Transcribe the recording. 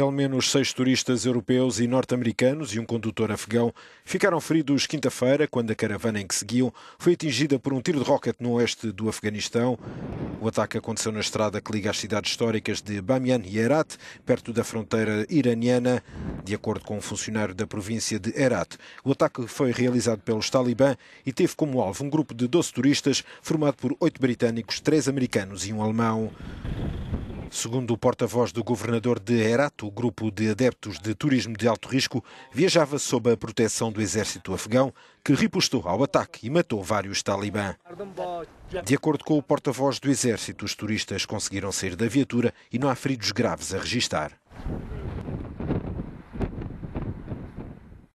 Pelo menos seis turistas europeus e norte-americanos e um condutor afegão ficaram feridos quinta-feira quando a caravana em que seguiam foi atingida por um tiro de rocket no oeste do Afeganistão. O ataque aconteceu na estrada que liga as cidades históricas de Bamiyan e Herat, perto da fronteira iraniana. De acordo com um funcionário da província de Herat, o ataque foi realizado pelos Talibã e teve como alvo um grupo de 12 turistas formado por oito britânicos, três americanos e um alemão. Segundo o porta-voz do governador de Herat, o grupo de adeptos de turismo de alto risco viajava sob a proteção do exército afegão, que ripostou ao ataque e matou vários talibã. De acordo com o porta-voz do exército, os turistas conseguiram sair da viatura e não há feridos graves a registar.